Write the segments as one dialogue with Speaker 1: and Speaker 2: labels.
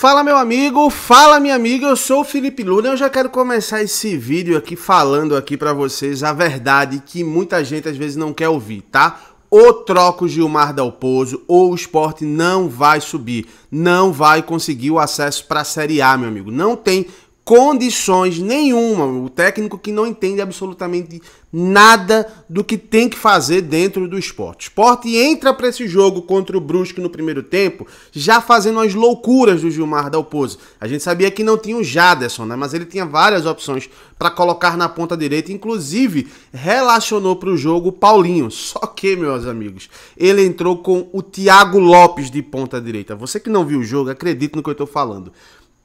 Speaker 1: Fala meu amigo, fala minha amiga, eu sou o Felipe Luna. Eu já quero começar esse vídeo aqui falando aqui para vocês a verdade que muita gente às vezes não quer ouvir, tá? ou troca o Gilmar Dalpozo ou o esporte não vai subir, não vai conseguir o acesso para a Série A, meu amigo. Não tem condições nenhuma. O técnico que não entende absolutamente nada do que tem que fazer dentro do esporte. Esporte entra para esse jogo contra o Brusque no primeiro tempo, já fazendo as loucuras do Gilmar Dalpozo. A gente sabia que não tinha o Jaderson, né? mas ele tinha várias opções para colocar na ponta direita, inclusive relacionou para o jogo o Paulinho. Só que, meus amigos, ele entrou com o Thiago Lopes de ponta direita. Você que não viu o jogo, acredita no que eu estou falando.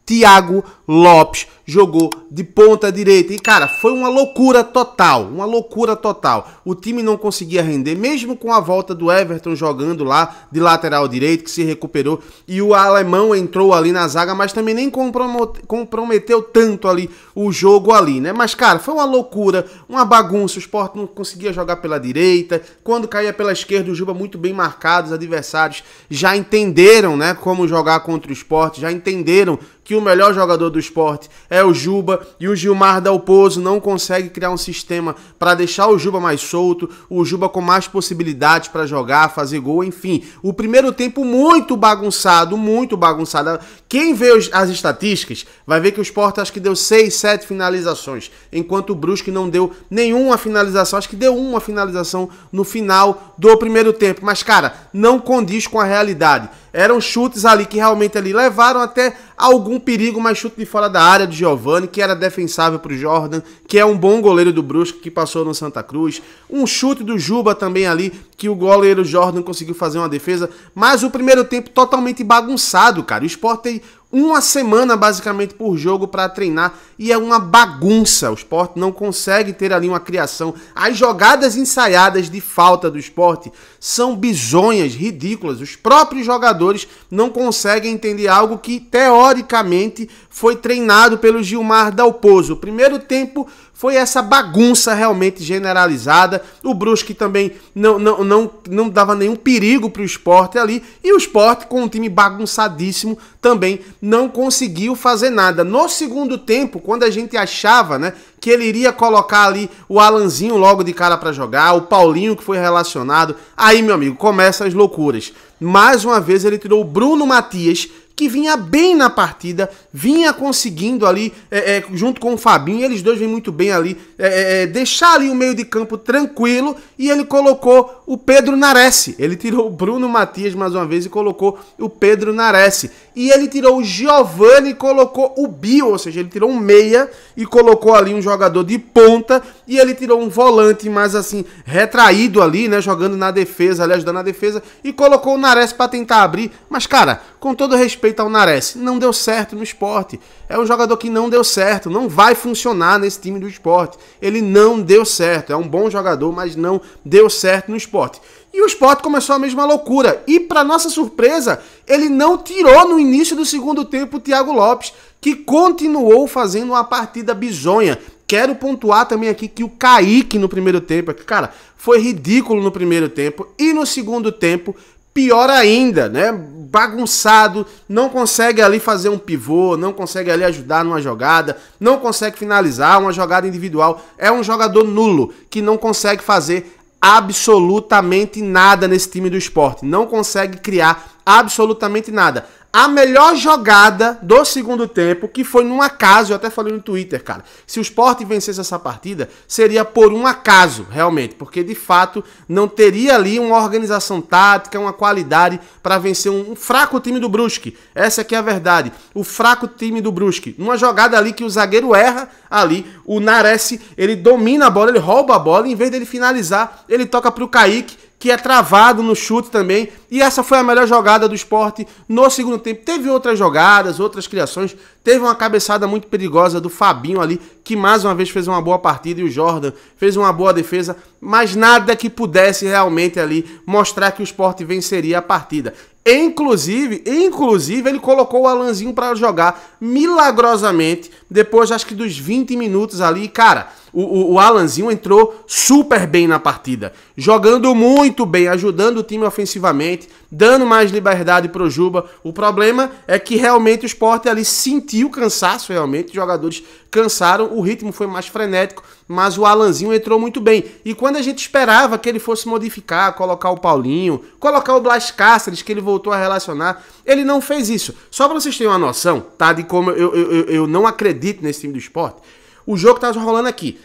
Speaker 1: Thiago Lopes jogou de ponta direita. E, cara, foi uma loucura total. Uma loucura total. O time não conseguia render, mesmo com a volta do Everton jogando lá de lateral direito, que se recuperou. E o alemão entrou ali na zaga, mas também nem comprometeu tanto ali o jogo ali, né? Mas, cara, foi uma loucura, uma bagunça. O Sport não conseguia jogar pela direita. Quando caía pela esquerda, o Juba muito bem marcado. Os adversários já entenderam, né? Como jogar contra o Sport, já entenderam que o melhor jogador do esporte é é o Juba e o Gilmar Dalpozo não consegue criar um sistema para deixar o Juba mais solto, o Juba com mais possibilidades para jogar, fazer gol, enfim. O primeiro tempo muito bagunçado, muito bagunçado. Quem vê as estatísticas vai ver que o Sport acho que deu 6, 7 finalizações, enquanto o Brusque não deu nenhuma finalização, acho que deu uma finalização no final do primeiro tempo, mas cara, não condiz com a realidade. Eram chutes ali que realmente ali levaram até algum perigo, mas chute de fora da área do Giovani, que era defensável para o Jordan, que é um bom goleiro do Brusque, que passou no Santa Cruz. Um chute do Juba também ali, que o goleiro Jordan conseguiu fazer uma defesa. Mas o primeiro tempo totalmente bagunçado, cara. O Sport tem uma semana basicamente por jogo para treinar e é uma bagunça. O esporte não consegue ter ali uma criação. As jogadas ensaiadas de falta do esporte são bizonhas, ridículas. Os próprios jogadores não conseguem entender algo que teoricamente foi treinado pelo Gilmar Dalpozo. O primeiro tempo foi essa bagunça realmente generalizada. O Brusque também não, não, não, não dava nenhum perigo para o esporte ali. E o esporte, com um time bagunçadíssimo, também não conseguiu fazer nada. No segundo tempo, quando a gente achava né, que ele iria colocar ali o Alanzinho logo de cara para jogar, o Paulinho que foi relacionado. Aí, meu amigo, começam as loucuras. Mais uma vez ele tirou o Bruno Matias, que vinha bem na partida, vinha conseguindo ali, é, é, junto com o Fabinho, eles dois vêm muito bem ali, é, é, é deixar ali o meio de campo tranquilo, e ele colocou o Pedro Nares. Ele tirou o Bruno Matias mais uma vez e colocou o Pedro Nares e ele tirou o Giovanni e colocou o Bill, ou seja, ele tirou um meia e colocou ali um jogador de ponta e ele tirou um volante mais assim retraído ali, né, jogando na defesa, ali ajudando na defesa e colocou o Nares para tentar abrir, mas cara, com todo respeito ao Nares, não deu certo no esporte. É um jogador que não deu certo, não vai funcionar nesse time do esporte. Ele não deu certo, é um bom jogador, mas não deu certo no esporte. E o esporte começou a mesma loucura. E, para nossa surpresa, ele não tirou no início do segundo tempo o Thiago Lopes, que continuou fazendo uma partida bizonha. Quero pontuar também aqui que o Kaique no primeiro tempo, cara, foi ridículo no primeiro tempo. E no segundo tempo, pior ainda, né? Bagunçado, não consegue ali fazer um pivô, não consegue ali ajudar numa jogada, não consegue finalizar uma jogada individual. É um jogador nulo que não consegue fazer absolutamente nada nesse time do esporte. Não consegue criar absolutamente nada. A melhor jogada do segundo tempo, que foi num acaso, eu até falei no Twitter, cara. Se o Sport vencesse essa partida, seria por um acaso, realmente, porque de fato não teria ali uma organização tática, uma qualidade para vencer um, um, fraco time do Brusque. Essa aqui é a verdade. O fraco time do Brusque. Numa jogada ali que o zagueiro erra, ali o Nares, ele domina a bola, ele rouba a bola, e em vez dele finalizar, ele toca pro Kaique que é travado no chute também. E essa foi a melhor jogada do esporte no segundo tempo. Teve outras jogadas, outras criações. Teve uma cabeçada muito perigosa do Fabinho ali, que mais uma vez fez uma boa partida. E o Jordan fez uma boa defesa, mas nada que pudesse realmente ali mostrar que o esporte venceria a partida. Inclusive, inclusive, ele colocou o Alanzinho para jogar milagrosamente depois, acho que dos 20 minutos ali. Cara, o, o, o Alanzinho entrou super bem na partida, jogando muito bem, ajudando o time ofensivamente, dando mais liberdade pro Juba. O problema é que realmente o esporte ali sentiu cansaço, realmente, os jogadores cansaram, o ritmo foi mais frenético, mas o Alanzinho entrou muito bem. E quando a gente esperava que ele fosse modificar, colocar o Paulinho, colocar o Blas Cáceres, que ele voltou a relacionar, ele não fez isso. Só para vocês terem uma noção, tá, de como eu, eu, eu, eu não acredito nesse time do esporte, o jogo tá rolando aqui.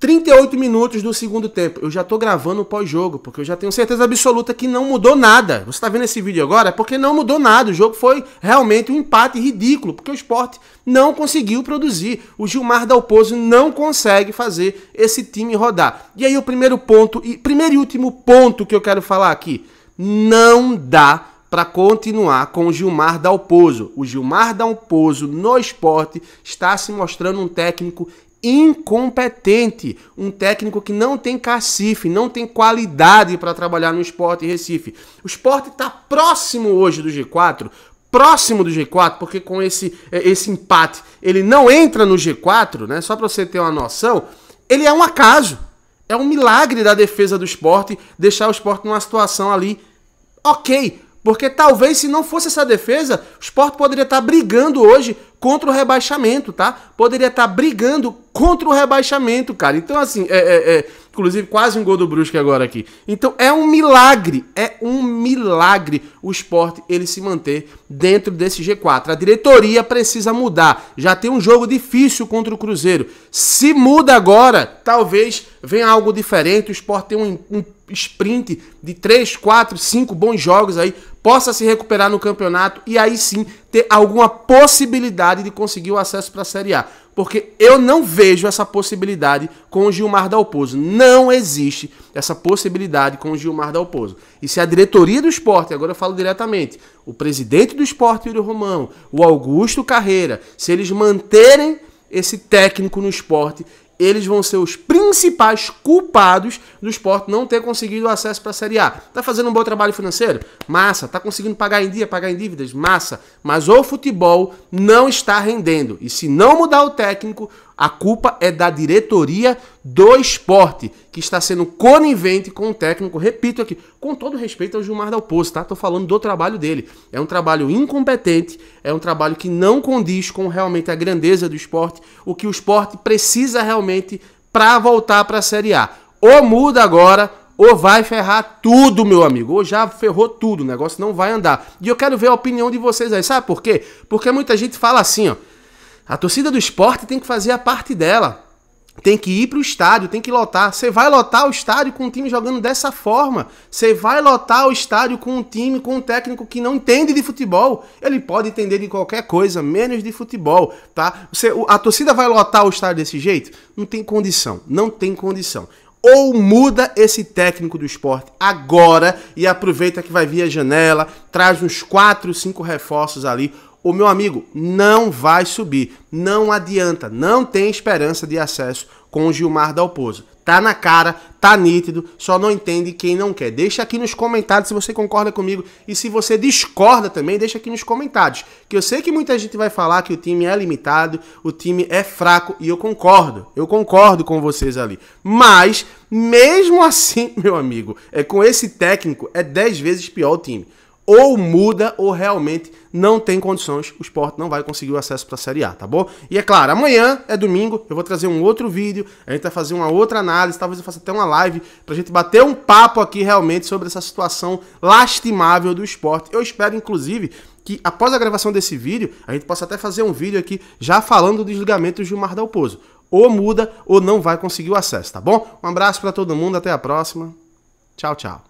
Speaker 1: 38 minutos do segundo tempo. Eu já tô gravando o pós-jogo, porque eu já tenho certeza absoluta que não mudou nada. Você tá vendo esse vídeo agora? é Porque não mudou nada. O jogo foi realmente um empate ridículo, porque o esporte não conseguiu produzir. O Gilmar Dalpozo não consegue fazer esse time rodar. E aí o primeiro ponto, e primeiro e último ponto que eu quero falar aqui. Não dá para continuar com o Gilmar Dalpozo. O Gilmar Dalpozo no esporte está se mostrando um técnico incompetente, um técnico que não tem cacife, não tem qualidade para trabalhar no esporte Recife. O esporte está próximo hoje do G4, próximo do G4, porque com esse, é, esse empate ele não entra no G4, né? Só para você ter uma noção, ele é um acaso. É um milagre da defesa do esporte deixar o esporte numa situação ali ok, porque talvez se não fosse essa defesa, o Sport poderia estar tá brigando hoje contra o rebaixamento, tá? Poderia estar tá brigando contra o rebaixamento, cara. Então, assim, é, é, é inclusive quase um gol do Brusque agora aqui. Então, é um milagre, é um milagre o Sport ele se manter dentro desse G4. A diretoria precisa mudar. Já tem um jogo difícil contra o Cruzeiro. Se muda agora, talvez venha algo diferente. O Sport tem um, um sprint de 3, 4, 5 bons jogos aí, possa se recuperar no campeonato e aí sim ter alguma possibilidade de conseguir o acesso para a Série A. Porque eu não vejo essa possibilidade com o Gilmar Dalpozo. Não existe essa possibilidade com o Gilmar Dalpozo. E se a diretoria do esporte, agora eu falo diretamente, o presidente do esporte, Yuri Romão, o Augusto Carreira, se eles manterem esse técnico no esporte eles vão ser os principais culpados do esporte não ter conseguido acesso para a Série A. Tá fazendo um bom trabalho financeiro? Massa. Tá conseguindo pagar em dia, pagar em dívidas? Massa. Mas o futebol não está rendendo. E se não mudar o técnico, a culpa é da diretoria do esporte, que está sendo conivente com o técnico, repito aqui, com todo respeito ao Gilmar Dal Poço, tá? Tô falando do trabalho dele. É um trabalho incompetente, é um trabalho que não condiz com realmente a grandeza do esporte, o que o esporte precisa realmente para voltar para a Série A. Ou muda agora, ou vai ferrar tudo, meu amigo. Ou já ferrou tudo, o negócio não vai andar. E eu quero ver a opinião de vocês aí. Sabe por quê? Porque muita gente fala assim, ó. A torcida do esporte tem que fazer a parte dela. Tem que ir para o estádio, tem que lotar. Você vai lotar o estádio com um time jogando dessa forma. Você vai lotar o estádio com um time, com um técnico que não entende de futebol. Ele pode entender de qualquer coisa, menos de futebol, tá? Você, a torcida vai lotar o estádio desse jeito? Não tem condição, não tem condição ou muda esse técnico do esporte agora e aproveita que vai vir a janela, traz uns 4, 5 reforços ali, o meu amigo não vai subir. Não adianta, não tem esperança de acesso com o Gilmar Dalpozo. Tá na cara, tá nítido, só não entende quem não quer. Deixa aqui nos comentários se você concorda comigo e se você discorda também, deixa aqui nos comentários. Que eu sei que muita gente vai falar que o time é limitado, o time é fraco e eu concordo. Eu concordo com vocês ali. Mas mesmo assim, meu amigo, é com esse técnico é 10 vezes pior o time ou muda ou realmente não tem condições, o esporte não vai conseguir o acesso para a Série A, tá bom? E é claro, amanhã é domingo, eu vou trazer um outro vídeo, a gente vai fazer uma outra análise, talvez eu faça até uma live para a gente bater um papo aqui realmente sobre essa situação lastimável do esporte. Eu espero, inclusive, que após a gravação desse vídeo, a gente possa até fazer um vídeo aqui já falando do desligamento do Gilmar Dalpozo. Ou muda ou não vai conseguir o acesso, tá bom? Um abraço para todo mundo, até a próxima. Tchau, tchau.